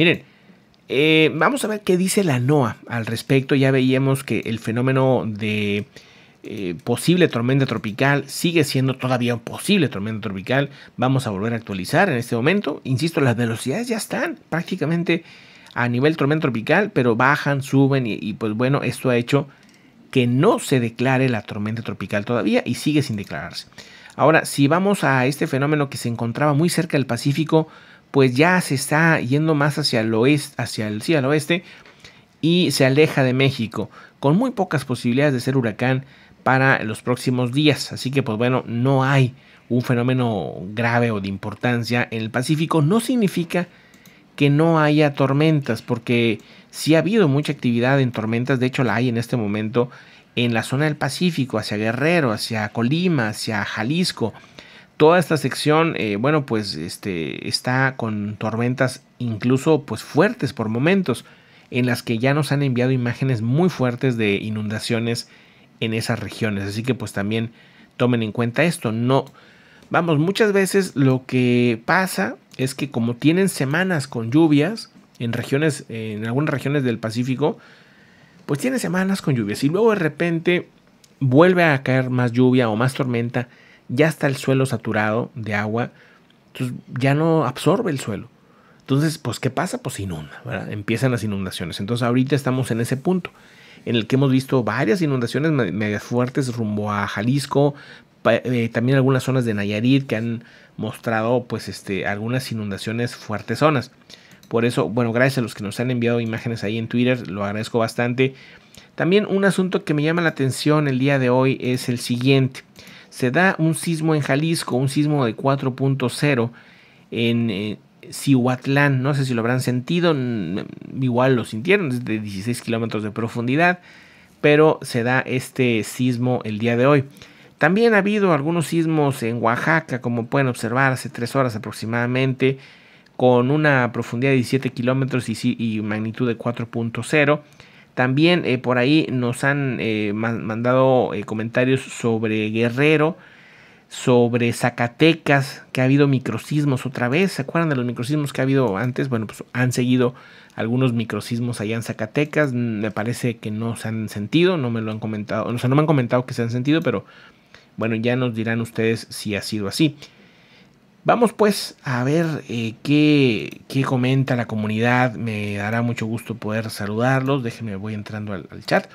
Miren, eh, vamos a ver qué dice la NOAA al respecto. Ya veíamos que el fenómeno de eh, posible tormenta tropical sigue siendo todavía un posible tormenta tropical. Vamos a volver a actualizar en este momento. Insisto, las velocidades ya están prácticamente a nivel tormenta tropical, pero bajan, suben y pues bueno, esto ha hecho que no se declare la tormenta tropical todavía y sigue sin declararse. Ahora, si vamos a este fenómeno que se encontraba muy cerca del Pacífico, pues ya se está yendo más hacia el oeste, hacia el, sí, al oeste y se aleja de México, con muy pocas posibilidades de ser huracán para los próximos días. Así que pues bueno, no hay un fenómeno grave o de importancia en el Pacífico. No significa que no haya tormentas, porque sí ha habido mucha actividad en tormentas, de hecho la hay en este momento en la zona del Pacífico, hacia Guerrero, hacia Colima, hacia Jalisco. Toda esta sección, eh, bueno, pues este, está con tormentas incluso pues fuertes por momentos, en las que ya nos han enviado imágenes muy fuertes de inundaciones en esas regiones. Así que pues también tomen en cuenta esto. No, vamos, muchas veces lo que pasa es que como tienen semanas con lluvias en regiones, en algunas regiones del Pacífico, pues tiene semanas con lluvias y luego de repente vuelve a caer más lluvia o más tormenta ya está el suelo saturado de agua, entonces ya no absorbe el suelo. Entonces, pues, ¿qué pasa? Pues inunda, Empiezan las inundaciones. Entonces, ahorita estamos en ese punto en el que hemos visto varias inundaciones medias fuertes rumbo a Jalisco, eh, también algunas zonas de Nayarit que han mostrado pues este, algunas inundaciones fuertes zonas. Por eso, bueno, gracias a los que nos han enviado imágenes ahí en Twitter, lo agradezco bastante. También un asunto que me llama la atención el día de hoy es el siguiente se da un sismo en Jalisco, un sismo de 4.0 en eh, no sé si lo habrán sentido, mm, igual lo sintieron, desde 16 kilómetros de profundidad, pero se da este sismo el día de hoy. También ha habido algunos sismos en Oaxaca, como pueden observar, hace tres horas aproximadamente, con una profundidad de 17 kilómetros y, y magnitud de 4.0. También eh, por ahí nos han eh, mandado eh, comentarios sobre Guerrero, sobre Zacatecas, que ha habido microcismos otra vez. ¿Se acuerdan de los microsismos que ha habido antes? Bueno, pues han seguido algunos microsismos allá en Zacatecas. Mm, me parece que no se han sentido, no me lo han comentado, o sea, no me han comentado que se han sentido, pero bueno, ya nos dirán ustedes si ha sido así. Vamos pues a ver eh, qué, qué, comenta la comunidad. Me dará mucho gusto poder saludarlos. Déjenme, voy entrando al chat.